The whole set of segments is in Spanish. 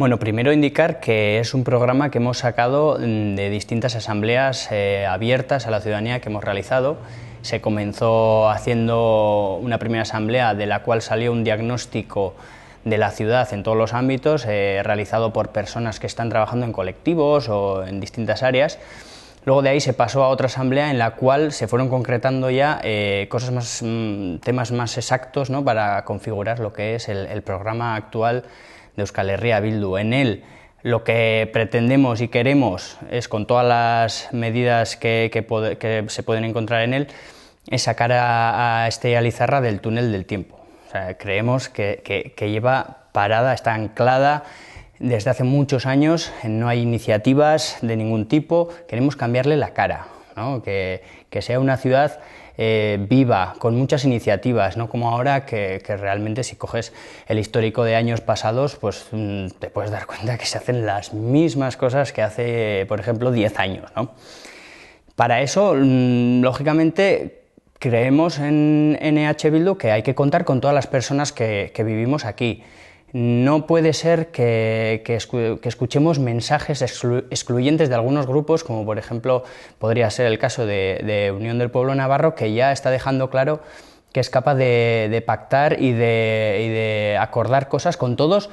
Bueno, primero indicar que es un programa que hemos sacado mm, de distintas asambleas eh, abiertas a la ciudadanía que hemos realizado. Se comenzó haciendo una primera asamblea de la cual salió un diagnóstico de la ciudad en todos los ámbitos, eh, realizado por personas que están trabajando en colectivos o en distintas áreas. Luego de ahí se pasó a otra asamblea en la cual se fueron concretando ya eh, cosas más, mm, temas más exactos ¿no? para configurar lo que es el programa actual de Euskal Herria Bildu. En él lo que pretendemos y queremos es, con todas las medidas que, se pueden encontrar en él, es sacar a, este Alizarra del túnel del tiempo. creemos que, lleva parada, está anclada desde hace muchos años, no hay iniciativas de ningún tipo, queremos cambiarle la cara, ¿no? que, que sea una ciudad eh, viva, con muchas iniciativas, no como ahora que, realmente si coges el histórico de años pasados, pues mm, te puedes dar cuenta que se hacen las mismas cosas que hace, por ejemplo, 10 años. ¿no? Para eso, mm, lógicamente, creemos en EH Bildu que hay que contar con todas las personas que vivimos aquí. No puede ser que, escuchemos mensajes excluyentes de algunos grupos, como por ejemplo podría ser el caso de, Unión del Pueblo Navarro, que ya está dejando claro que es capaz de, pactar y de, y de acordar cosas con todos,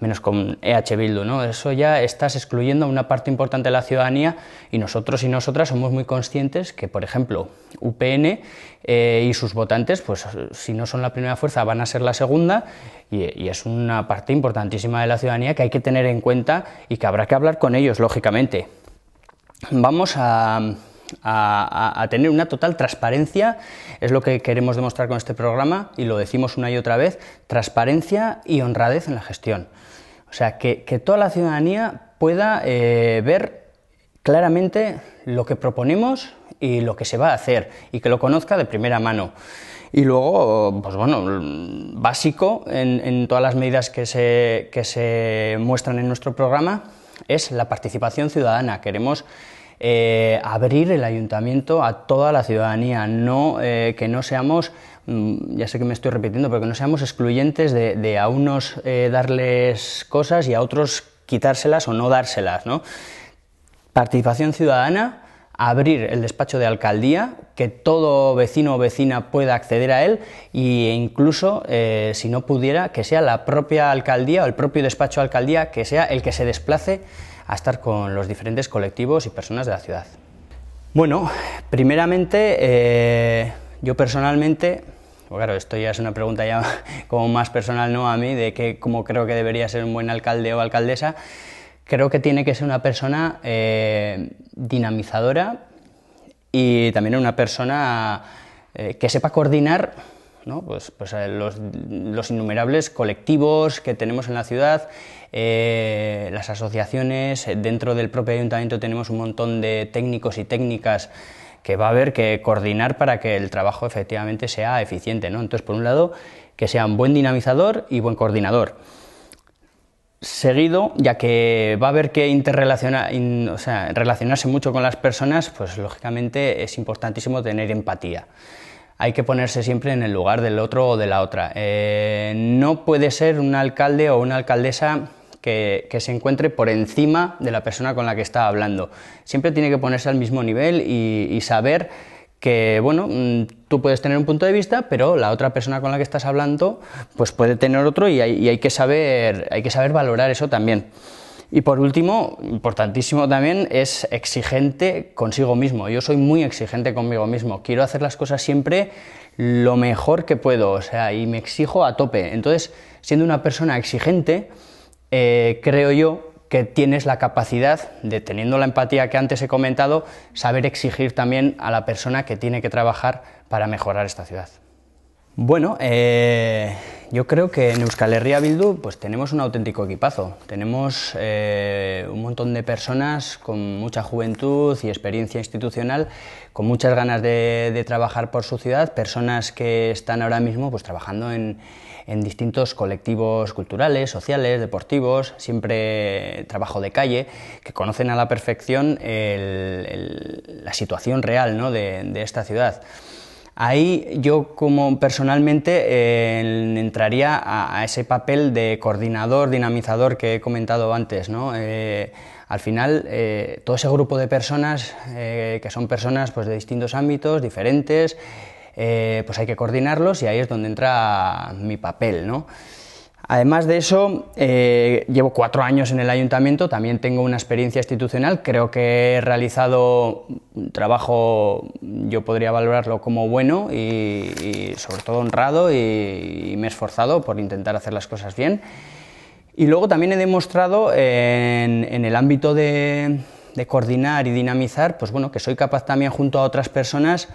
menos con EH Bildu, ¿no? Eso ya estás excluyendo a una parte importante de la ciudadanía y nosotros y nosotras somos muy conscientes que, por ejemplo, UPN eh, y sus votantes, pues si no son la primera fuerza, van a ser la segunda y, es una parte importantísima de la ciudadanía que hay que tener en cuenta y que habrá que hablar con ellos, lógicamente. Vamos a tener una total transparencia, es lo que queremos demostrar con este programa y lo decimos una y otra vez, transparencia y honradez en la gestión. O sea, que, toda la ciudadanía pueda eh, ver claramente lo que proponemos y lo que se va a hacer y que lo conozca de primera mano. Y luego, pues bueno, básico en, todas las medidas que se, que se muestran en nuestro programa es la participación ciudadana. Queremos eh, abrir el ayuntamiento a toda la ciudadanía, no eh, que no seamos Mm, ya sé que me estoy repitiendo, pero que no seamos excluyentes de, a unos eh, darles cosas y a otros quitárselas o no dárselas, ¿no? Participación ciudadana, abrir el despacho de alcaldía, que todo vecino o vecina pueda acceder a él e incluso, eh, si no pudiera, que sea la propia alcaldía o el propio despacho de alcaldía que sea el que se desplace a estar con los diferentes colectivos y personas de la ciudad. Bueno, primeramente... Eh, yo personalmente, pues claro, esto ya es una pregunta ya como más personal, ¿no? A mí, de que cómo creo que debería ser un buen alcalde o alcaldesa, creo que tiene que ser una persona eh, dinamizadora y también una persona eh, que sepa coordinar ¿no? pues, pues eh, los, innumerables colectivos que tenemos en la ciudad, las asociaciones, dentro del propio ayuntamiento tenemos un montón de técnicos y técnicas que va a haber que coordinar para que el trabajo efectivamente sea eficiente. ¿no? Entonces, por un lado, que sea un buen dinamizador y buen coordinador. Seguido, ya que va a haber que interrelacionar, relacionarse mucho con las personas, pues lógicamente es importantísimo tener empatía hay que ponerse siempre en el lugar del otro o de la otra. Eh, no puede ser un alcalde o una alcaldesa que, se encuentre por encima de la persona con la que está hablando. Siempre tiene que ponerse al mismo nivel y, saber que, bueno, mm, tú puedes tener un punto de vista, pero la otra persona con la que estás hablando, pues puede tener otro y hay, y hay que, saber, hay que saber valorar eso también. Y por último, importantísimo también, es exigente consigo mismo. Yo soy muy exigente conmigo mismo. Quiero hacer las cosas siempre lo mejor que puedo, o sea, y me exijo a tope. Entonces, siendo una persona exigente, eh, creo yo que tienes la capacidad de, teniendo la empatía que antes he comentado, saber exigir también a la persona que tiene que trabajar para mejorar esta ciudad. Bueno, eh, yo creo que en Euskal Herria Bildu pues tenemos un auténtico equipazo. Tenemos eh, un montón de personas con mucha juventud y experiencia institucional, con muchas ganas de, trabajar por su ciudad, personas que están ahora mismo pues, trabajando en, distintos colectivos culturales, sociales, deportivos, siempre trabajo de calle, que conocen a la perfección la situación real de esta ciudad. Ahí yo como personalmente eh, entraría a, ese papel de coordinador, dinamizador que he comentado antes. ¿no? Eh, al final, eh, todo ese grupo de personas, que son personas pues, de distintos ámbitos, diferentes, pues hay que coordinarlos y ahí es donde entra mi papel. ¿no? Además de eso, eh, llevo cuatro años en el ayuntamiento, también tengo una experiencia institucional, creo que he realizado un trabajo, yo podría valorarlo como bueno y, sobre todo honrado y, me he esforzado por intentar hacer las cosas bien. Y luego también he demostrado en, el ámbito de, de coordinar y dinamizar, pues bueno, que soy capaz también junto a otras personas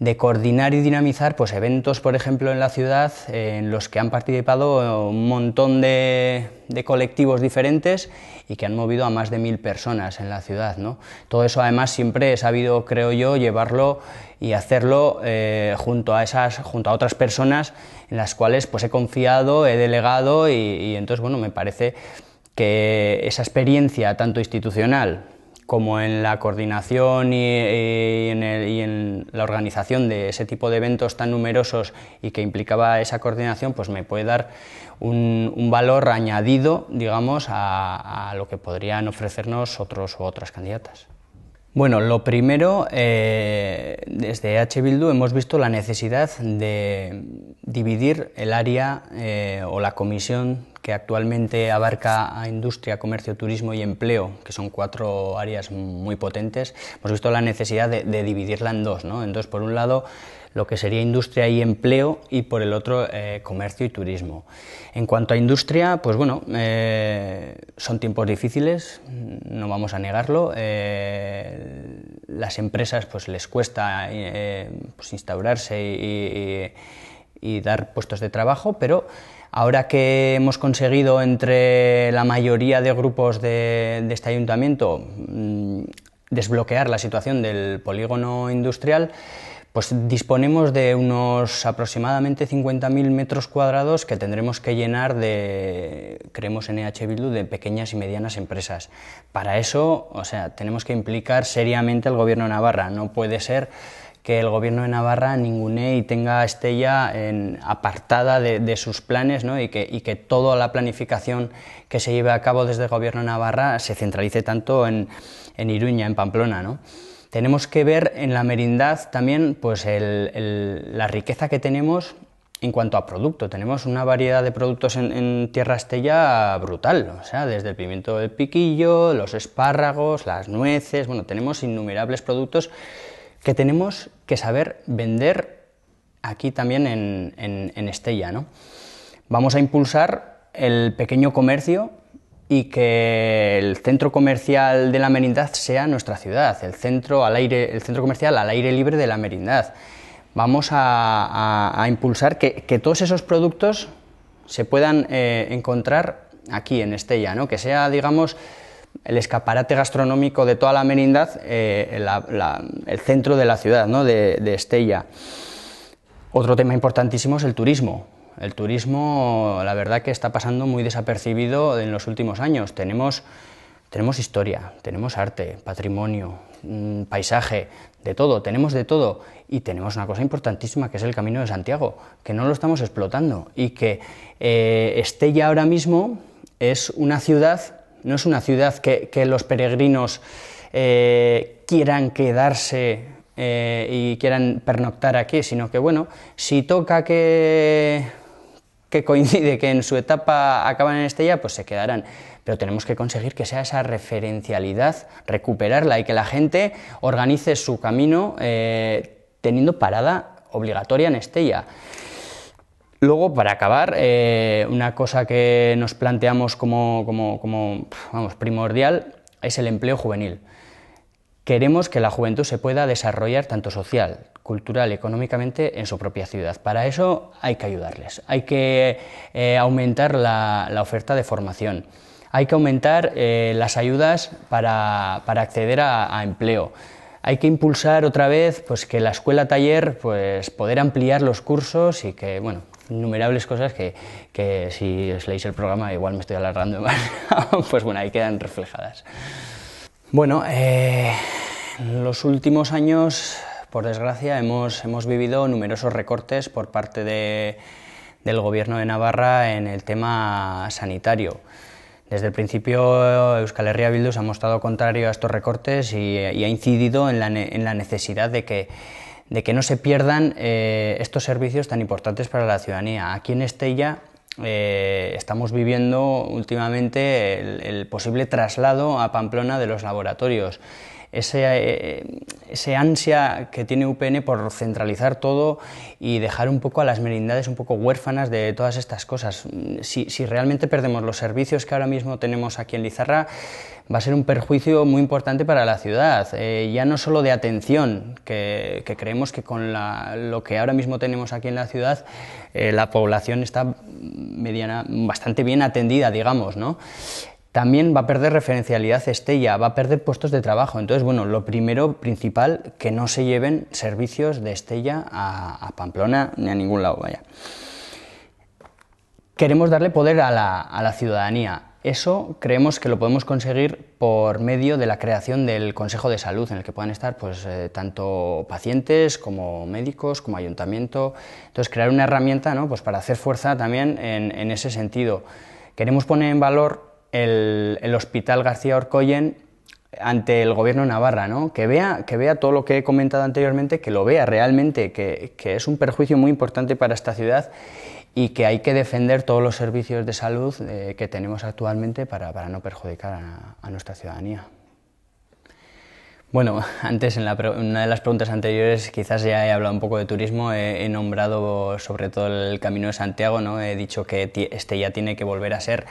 de coordinar y dinamizar pues, eventos, por ejemplo, en la ciudad en los que han participado un montón de, colectivos diferentes y que han movido a más de mil personas en la ciudad. ¿no? Todo eso, además, siempre he sabido, creo yo, llevarlo y hacerlo eh, junto, a esas, junto a otras personas en las cuales pues, he confiado, he delegado y, y entonces, bueno, me parece que esa experiencia, tanto institucional como en la coordinación y, en la organización de ese tipo de eventos tan numerosos y que implicaba esa coordinación, pues me puede dar un, valor añadido, digamos, a, lo que podrían ofrecernos otros o otras candidatas. Bueno, lo primero, eh, desde H. Bildu hemos visto la necesidad de dividir el área eh, o la comisión que actualmente abarca a industria, comercio, turismo y empleo, que son cuatro áreas muy potentes, hemos visto la necesidad de, dividirla en dos. ¿no? Entonces, por un lado, lo que sería industria y empleo y por el otro eh, comercio y turismo. En cuanto a industria, pues bueno, eh, son tiempos difíciles, no vamos a negarlo. Eh, las empresas pues les cuesta pues, instaurarse y, dar puestos de trabajo, pero Ahora que hemos conseguido entre la mayoría de grupos de, este ayuntamiento mm, desbloquear la situación del polígono industrial, pues disponemos de unos aproximadamente 50.000 metros cuadrados que tendremos que llenar de, creemos en EH Bildu, de pequeñas y medianas empresas. Para eso, o sea, tenemos que implicar seriamente al Gobierno de Navarra. No puede ser que el gobierno de Navarra ningune y tenga a Estella en, apartada de, sus planes ¿no? y, que, y, que, toda la planificación que se lleve a cabo desde el gobierno de Navarra se centralice tanto en, Iruña, en Pamplona. ¿no? Tenemos que ver en la merindad también pues la riqueza que tenemos en cuanto a producto, tenemos una variedad de productos en, Tierra Estella brutal, o sea, desde el pimiento del piquillo, los espárragos, las nueces, bueno, tenemos innumerables productos que tenemos que saber vender aquí también en, Estella. ¿no? Vamos a impulsar el pequeño comercio y que el centro comercial de la merindad sea nuestra ciudad, el centro, al aire, el centro comercial al aire libre de la merindad. Vamos a, impulsar que, todos esos productos se puedan eh, encontrar aquí en Estella, ¿no? que sea, digamos, el escaparate gastronómico de toda la merindad, eh, el centro de la ciudad, ¿no? de, Estella. Otro tema importantísimo es el turismo. El turismo, la verdad que está pasando muy desapercibido en los últimos años. Tenemos, tenemos historia, tenemos arte, patrimonio, mm, paisaje, de todo, tenemos de todo. Y tenemos una cosa importantísima que es el Camino de Santiago, que no lo estamos explotando y que eh, Estella ahora mismo es una ciudad no es una ciudad que, los peregrinos eh, quieran quedarse eh, y quieran pernoctar aquí, sino que bueno, si toca que, coincide que en su etapa acaban en Estella, pues se quedarán pero tenemos que conseguir que sea esa referencialidad, recuperarla y que la gente organice su camino eh, teniendo parada obligatoria en Estella. Luego, para acabar, eh, una cosa que nos planteamos como, vamos, primordial es el empleo juvenil. Queremos que la juventud se pueda desarrollar tanto social, cultural y económicamente en su propia ciudad. Para eso hay que ayudarles, hay que eh, aumentar la, oferta de formación, hay que aumentar eh, las ayudas para, acceder a, a, empleo. Hay que impulsar otra vez pues, que la escuela taller pues, poder ampliar los cursos y que bueno, innumerables cosas que, que si os leéis el programa igual me estoy alargando más, pues bueno, ahí quedan reflejadas. Bueno, en eh, los últimos años, por desgracia, hemos, hemos vivido numerosos recortes por parte de, del Gobierno de Navarra en el tema sanitario. Desde el principio, Euskal Herria Bildu se ha mostrado contrario a estos recortes y, y ha incidido en la, en la necesidad de que de que no se pierdan eh, estos servicios tan importantes para la ciudadanía. Aquí en Estella eh, estamos viviendo últimamente el posible traslado a Pamplona de los laboratorios ese, eh, ese, ansia que tiene UPN por centralizar todo y dejar un poco a las merindades un poco huérfanas de todas estas cosas. Si, realmente perdemos los servicios que ahora mismo tenemos aquí en Lizarra, va a ser un perjuicio muy importante para la ciudad, eh, ya no solo de atención, que, creemos que con lo que ahora mismo tenemos aquí en la ciudad, eh, la población está mediana, bastante bien atendida, digamos, ¿no? También va a perder referencialidad Estella, va a perder puestos de trabajo. Entonces, bueno, lo primero, principal, que no se lleven servicios de Estella a, Pamplona ni a ningún lado, vaya. Queremos darle poder a la, ciudadanía. Eso creemos que lo podemos conseguir por medio de la creación del Consejo de Salud, en el que puedan estar pues, eh, tanto pacientes como médicos, como ayuntamiento. Entonces, crear una herramienta pues para hacer fuerza también en, en, ese sentido. Queremos poner en valor el, Hospital García Orcoyen ante el gobierno de Navarra, que, vea, que vea todo lo que he comentado anteriormente, que lo vea realmente, que, es un perjuicio muy importante para esta ciudad y que hay que defender todos los servicios de salud eh, que tenemos actualmente para, no perjudicar a, nuestra ciudadanía. Bueno, antes en una de las preguntas anteriores quizás ya he hablado un poco de turismo, he, he nombrado sobre todo el Camino de Santiago, ¿no? he dicho que este ya tiene que volver a ser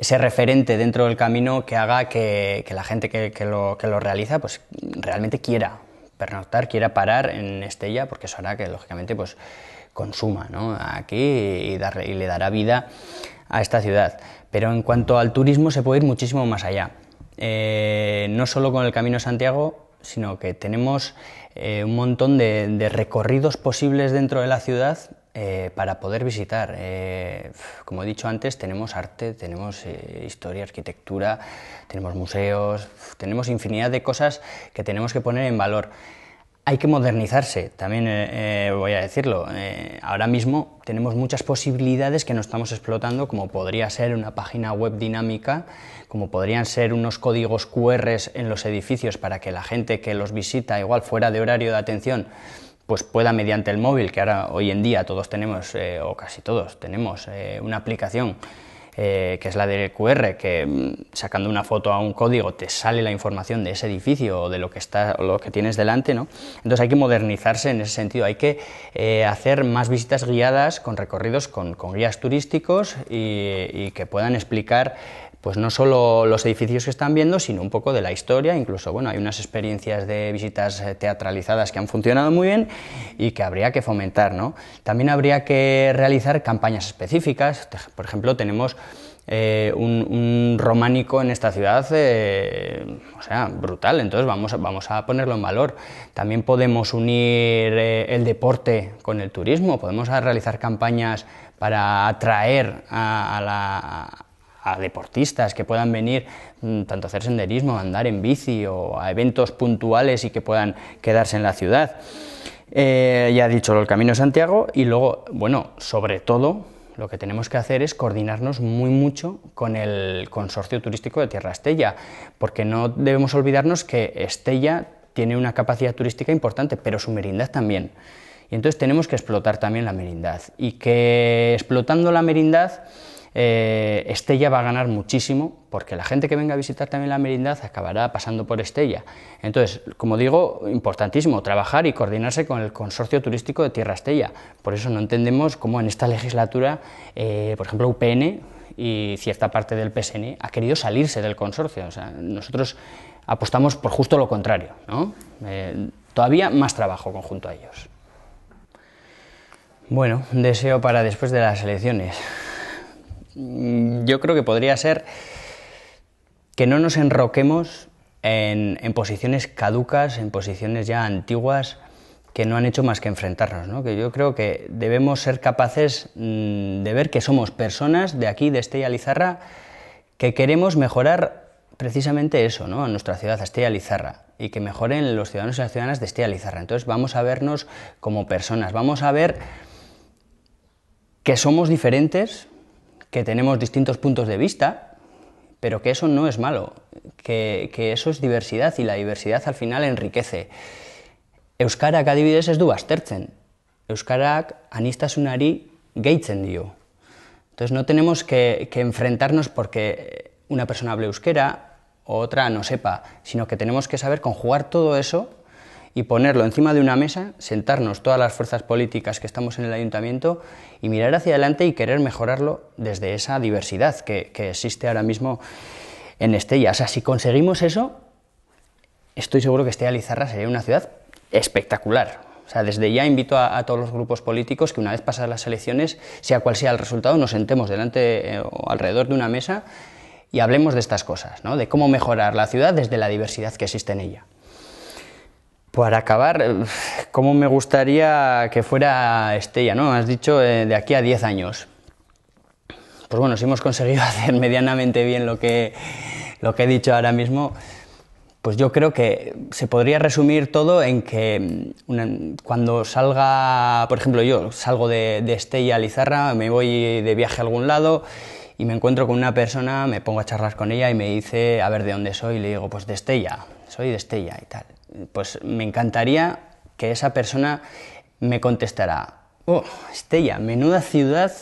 ese referente dentro del camino que haga que, la gente que, lo, que lo realiza pues realmente quiera pernoctar, quiera parar en Estella, porque eso hará que lógicamente pues consuma ¿no? aquí y, darle, y le dará vida a esta ciudad. Pero en cuanto al turismo se puede ir muchísimo más allá. Eh, no solo con el Camino Santiago, sino que tenemos eh, un montón de, recorridos posibles dentro de la ciudad eh, para poder visitar. Eh, como he dicho antes, tenemos arte, tenemos eh, historia, arquitectura, tenemos museos, tenemos infinidad de cosas que tenemos que poner en valor. Hay que modernizarse, también voy a decirlo. ahora mismo tenemos muchas posibilidades que no estamos explotando, como podría ser una página web dinámica, como podrían ser unos códigos QR en los edificios para que la gente que los visita, igual fuera de horario de atención, pues pueda mediante el móvil, que ahora hoy en día todos tenemos, eh, o casi todos tenemos, eh, una aplicación eh, que es la de QR, que mm, sacando una foto a un código te sale la información de ese edificio o de lo que, está, o lo que tienes delante, ¿no? Entonces hay que modernizarse en ese sentido, hay que hacer más visitas guiadas con recorridos con, guías turísticos y que puedan explicar pues no solo los edificios que están viendo, sino un poco de la historia, incluso bueno, hay unas experiencias de visitas eh, teatralizadas que han funcionado muy bien y que habría que fomentar, ¿no? También habría que realizar campañas específicas, por ejemplo, tenemos eh, un, románico en esta ciudad, eh, o sea, brutal. Entonces vamos, a, vamos a ponerlo en valor. También podemos unir el deporte con el turismo, podemos realizar campañas para atraer a la a deportistas que puedan venir mm, tanto a hacer senderismo, a andar en bici o a eventos puntuales y que puedan quedarse en la ciudad. Eh, ya ha dicho el Camino Santiago y luego, bueno, sobre todo lo que tenemos que hacer es coordinarnos muy mucho con el Consorcio Turístico de Tierra Estella, porque no debemos olvidarnos que Estella tiene una capacidad turística importante, pero su merindad también. Y entonces tenemos que explotar también la merindad y que explotando la merindad eh, Estella va a ganar muchísimo porque la gente que venga a visitar también la merindad acabará pasando por Estella. Entonces, como digo, importantísimo trabajar y coordinarse con el consorcio turístico de Tierra Estella. Por eso no entendemos cómo en esta legislatura, eh, por ejemplo, UPN y cierta parte del PSN ha querido salirse del consorcio. O sea, nosotros apostamos por justo lo contrario. ¿no? Eh, todavía más trabajo conjunto a ellos. Bueno, deseo para después de las elecciones. Mm, yo creo que podría ser que no nos enroquemos en, posiciones caducas, en posiciones ya antiguas que no han hecho más que enfrentarnos, que yo creo que debemos ser capaces mm, de ver que somos personas de aquí, de Estella Lizarra, que queremos mejorar precisamente eso, a nuestra ciudad, a Estella Lizarra, y que mejoren los ciudadanos y las ciudadanas de Estella Lizarra. Entonces vamos a vernos como personas, vamos a ver que somos diferentes, que tenemos distintos puntos de vista, pero que eso no es malo, que, que eso es diversidad y la diversidad al final enriquece. Euskarak adibidez ez du astertzen. Euskarak anistasunari geitzen dio. Entonces no tenemos que, que enfrentarnos porque una persona hable euskera o otra no sepa, sino que tenemos que saber conjugar todo eso y ponerlo encima de una mesa, sentarnos todas las fuerzas políticas que estamos en el ayuntamiento y mirar hacia adelante y querer mejorarlo desde esa diversidad que, existe ahora mismo en Estella. O sea, si conseguimos eso, estoy seguro que Estella Lizarra sería una ciudad espectacular. O sea, desde ya invito a, todos los grupos políticos que una vez pasadas las elecciones, sea cual sea el resultado, nos sentemos delante eh, o alrededor de una mesa y hablemos de estas cosas, ¿no? de cómo mejorar la ciudad desde la diversidad que existe en ella. Para acabar, ¿cómo me gustaría que fuera Estella? ¿no? Has dicho eh, de aquí a 10 años. Pues bueno, si hemos conseguido hacer medianamente bien lo que, lo que he dicho ahora mismo, pues yo creo que se podría resumir todo en que mm, cuando salga, por ejemplo, yo salgo de, Estella a Lizarra, me voy de viaje a algún lado y me encuentro con una persona, me pongo a charlar con ella y me dice, a ver, ¿de dónde soy? Y le digo, pues de Estella, soy de Estella y tal pues me encantaría que esa persona me contestara, oh, Estella, menuda ciudad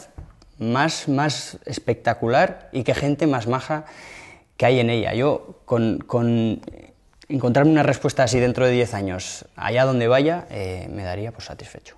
más, más espectacular y qué gente más maja que hay en ella. Yo con, encontrarme una respuesta así dentro de 10 años, allá donde vaya, eh, me daría por pues, satisfecho.